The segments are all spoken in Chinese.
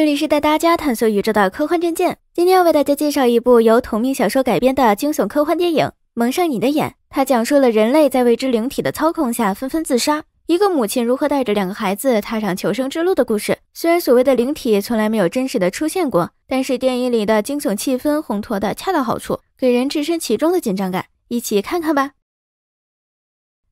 这里是带大家探索宇宙的科幻证件。今天要为大家介绍一部由同名小说改编的惊悚科幻电影《蒙上你的眼》。它讲述了人类在未知灵体的操控下纷纷自杀，一个母亲如何带着两个孩子踏上求生之路的故事。虽然所谓的灵体从来没有真实的出现过，但是电影里的惊悚气氛烘托的恰到好处，给人置身其中的紧张感。一起看看吧。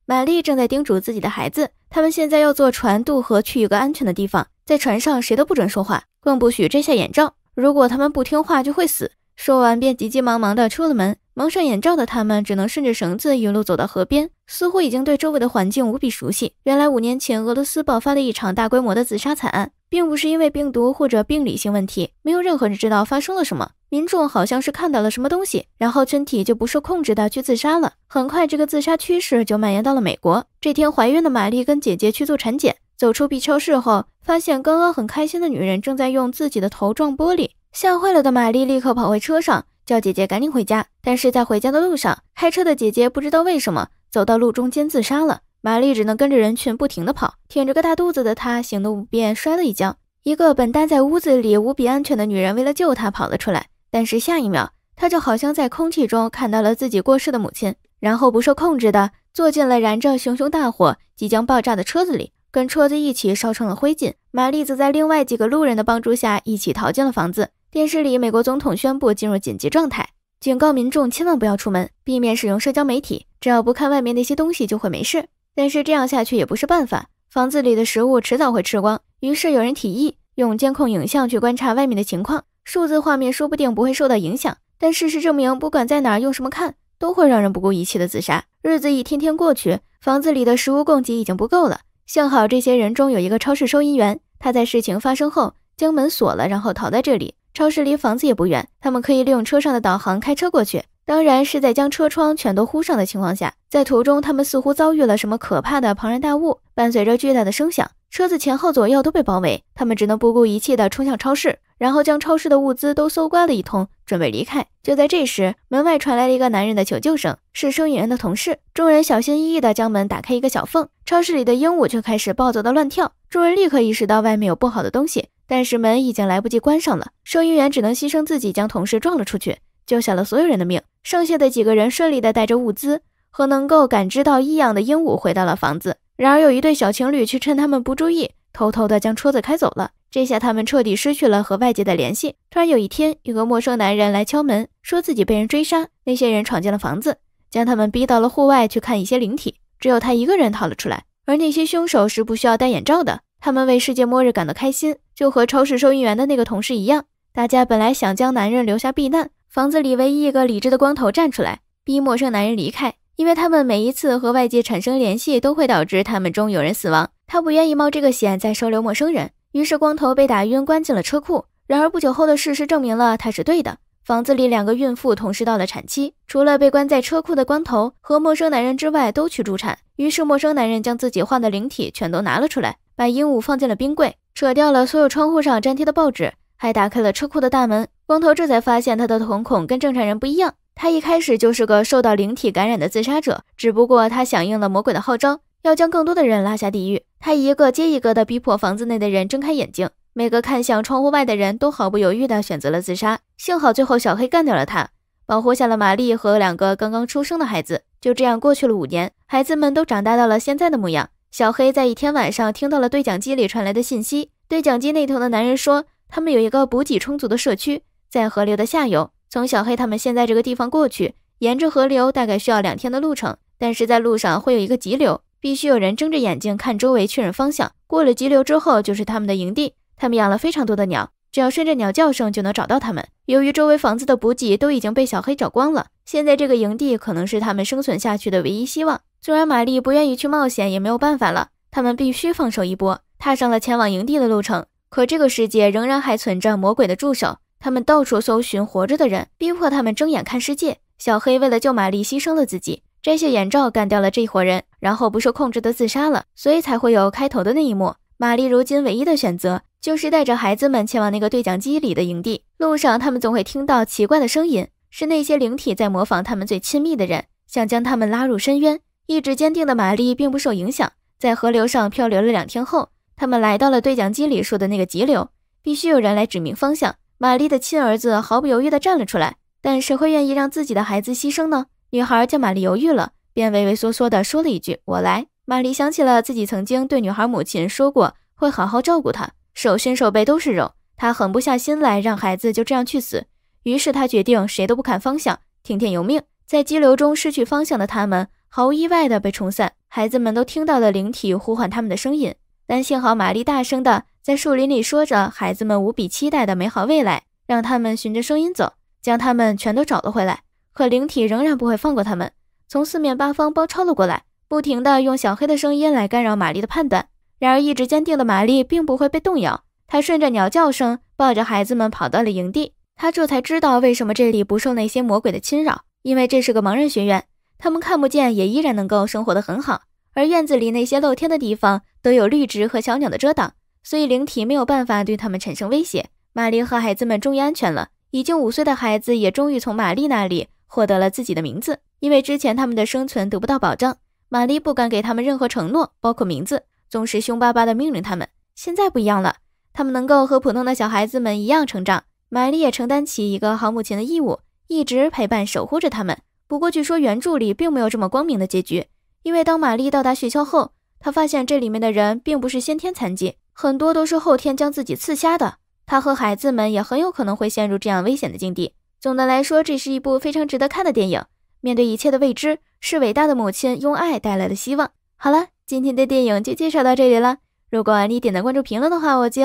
玛丽正在叮嘱自己的孩子，他们现在要坐船渡河去一个安全的地方，在船上谁都不准说话，更不许摘下眼罩。如果他们不听话，就会死。说完便急急忙忙地出了门。蒙上眼罩的他们只能顺着绳子一路走到河边，似乎已经对周围的环境无比熟悉。原来五年前俄罗斯爆发了一场大规模的自杀惨案。并不是因为病毒或者病理性问题，没有任何人知道发生了什么。民众好像是看到了什么东西，然后身体就不受控制的去自杀了。很快，这个自杀趋势就蔓延到了美国。这天，怀孕的玛丽跟姐姐去做产检，走出 B 超室后，发现刚刚很开心的女人正在用自己的头撞玻璃，吓坏了的玛丽立刻跑回车上，叫姐姐赶紧回家。但是在回家的路上，开车的姐姐不知道为什么走到路中间自杀了。玛丽只能跟着人群不停地跑，挺着个大肚子的她行动不便，摔了一跤。一个本待在屋子里无比安全的女人，为了救她跑了出来，但是下一秒，她就好像在空气中看到了自己过世的母亲，然后不受控制的坐进了燃着熊熊大火、即将爆炸的车子里，跟车子一起烧成了灰烬。玛丽则在另外几个路人的帮助下，一起逃进了房子。电视里，美国总统宣布进入紧急状态，警告民众千万不要出门，避免使用社交媒体，只要不看外面那些东西，就会没事。但是这样下去也不是办法，房子里的食物迟早会吃光。于是有人提议用监控影像去观察外面的情况，数字画面说不定不会受到影响。但事实证明，不管在哪儿用什么看，都会让人不顾一切的自杀。日子一天天过去，房子里的食物供给已经不够了。幸好这些人中有一个超市收银员，他在事情发生后将门锁了，然后逃在这里。超市离房子也不远，他们可以利用车上的导航开车过去。当然是在将车窗全都呼上的情况下，在途中他们似乎遭遇了什么可怕的庞然大物，伴随着巨大的声响，车子前后左右都被包围，他们只能不顾一切地冲向超市，然后将超市的物资都搜刮了一通，准备离开。就在这时，门外传来了一个男人的求救声，是收银员的同事。众人小心翼翼地将门打开一个小缝，超市里的鹦鹉却开始暴躁的乱跳，众人立刻意识到外面有不好的东西，但是门已经来不及关上了，收银员只能牺牲自己，将同事撞了出去。救下了所有人的命，剩下的几个人顺利的带着物资和能够感知到异样的鹦鹉回到了房子。然而有一对小情侣却趁他们不注意，偷偷的将车子开走了。这下他们彻底失去了和外界的联系。突然有一天，一个陌生男人来敲门，说自己被人追杀，那些人闯进了房子，将他们逼到了户外去看一些灵体。只有他一个人逃了出来，而那些凶手是不需要戴眼罩的。他们为世界末日感到开心，就和超市收银员的那个同事一样。大家本来想将男人留下避难。房子里唯一一个理智的光头站出来，逼陌生男人离开，因为他们每一次和外界产生联系，都会导致他们中有人死亡。他不愿意冒这个险再收留陌生人，于是光头被打晕，关进了车库。然而不久后的事实证明了他是对的：房子里两个孕妇同时到了产期，除了被关在车库的光头和陌生男人之外，都去助产。于是陌生男人将自己换的灵体全都拿了出来，把鹦鹉放进了冰柜，扯掉了所有窗户上粘贴的报纸，还打开了车库的大门。光头这才发现，他的瞳孔跟正常人不一样。他一开始就是个受到灵体感染的自杀者，只不过他响应了魔鬼的号召，要将更多的人拉下地狱。他一个接一个的逼迫房子内的人睁开眼睛，每个看向窗户外的人都毫不犹豫的选择了自杀。幸好最后小黑干掉了他，保护下了玛丽和两个刚刚出生的孩子。就这样过去了五年，孩子们都长大到了现在的模样。小黑在一天晚上听到了对讲机里传来的信息，对讲机那头的男人说，他们有一个补给充足的社区。在河流的下游，从小黑他们现在这个地方过去，沿着河流大概需要两天的路程。但是在路上会有一个急流，必须有人睁着眼睛看周围确认方向。过了急流之后，就是他们的营地。他们养了非常多的鸟，只要顺着鸟叫声就能找到他们。由于周围房子的补给都已经被小黑找光了，现在这个营地可能是他们生存下去的唯一希望。虽然玛丽不愿意去冒险，也没有办法了，他们必须放手一搏，踏上了前往营地的路程。可这个世界仍然还存着魔鬼的助手。他们到处搜寻活着的人，逼迫他们睁眼看世界。小黑为了救玛丽，牺牲了自己，摘下眼罩，干掉了这伙人，然后不受控制的自杀了，所以才会有开头的那一幕。玛丽如今唯一的选择就是带着孩子们前往那个对讲机里的营地。路上，他们总会听到奇怪的声音，是那些灵体在模仿他们最亲密的人，想将他们拉入深渊。意志坚定的玛丽并不受影响，在河流上漂流了两天后，他们来到了对讲机里说的那个急流，必须有人来指明方向。玛丽的亲儿子毫不犹豫地站了出来，但谁会愿意让自己的孩子牺牲呢？女孩见玛丽犹豫了，便畏畏缩缩地说了一句：“我来。”玛丽想起了自己曾经对女孩母亲说过会好好照顾她，手心手背都是肉，她狠不下心来让孩子就这样去死。于是她决定谁都不看方向，听天由命。在激流中失去方向的他们，毫无意外地被冲散。孩子们都听到了灵体呼唤他们的声音，但幸好玛丽大声的。在树林里说着孩子们无比期待的美好未来，让他们循着声音走，将他们全都找了回来。可灵体仍然不会放过他们，从四面八方包抄了过来，不停地用小黑的声音来干扰玛丽的判断。然而，意志坚定的玛丽并不会被动摇，她顺着鸟叫声抱着孩子们跑到了营地。她这才知道为什么这里不受那些魔鬼的侵扰，因为这是个盲人学院，他们看不见也依然能够生活得很好。而院子里那些露天的地方都有绿植和小鸟的遮挡。所以灵体没有办法对他们产生威胁，玛丽和孩子们终于安全了。已经五岁的孩子也终于从玛丽那里获得了自己的名字，因为之前他们的生存得不到保障，玛丽不敢给他们任何承诺，包括名字，总是凶巴巴地命令他们。现在不一样了，他们能够和普通的小孩子们一样成长，玛丽也承担起一个好母亲的义务，一直陪伴守护着他们。不过据说原著里并没有这么光明的结局，因为当玛丽到达学校后，她发现这里面的人并不是先天残疾。很多都是后天将自己刺瞎的，他和孩子们也很有可能会陷入这样危险的境地。总的来说，这是一部非常值得看的电影。面对一切的未知，是伟大的母亲用爱带来的希望。好了，今天的电影就介绍到这里了。如果你点赞、关注、评论的话，我就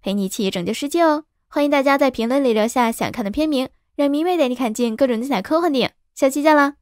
陪你一起拯救世界哦。欢迎大家在评论里留下想看的片名，让迷妹带你看尽各种精彩科幻电影。下期见了。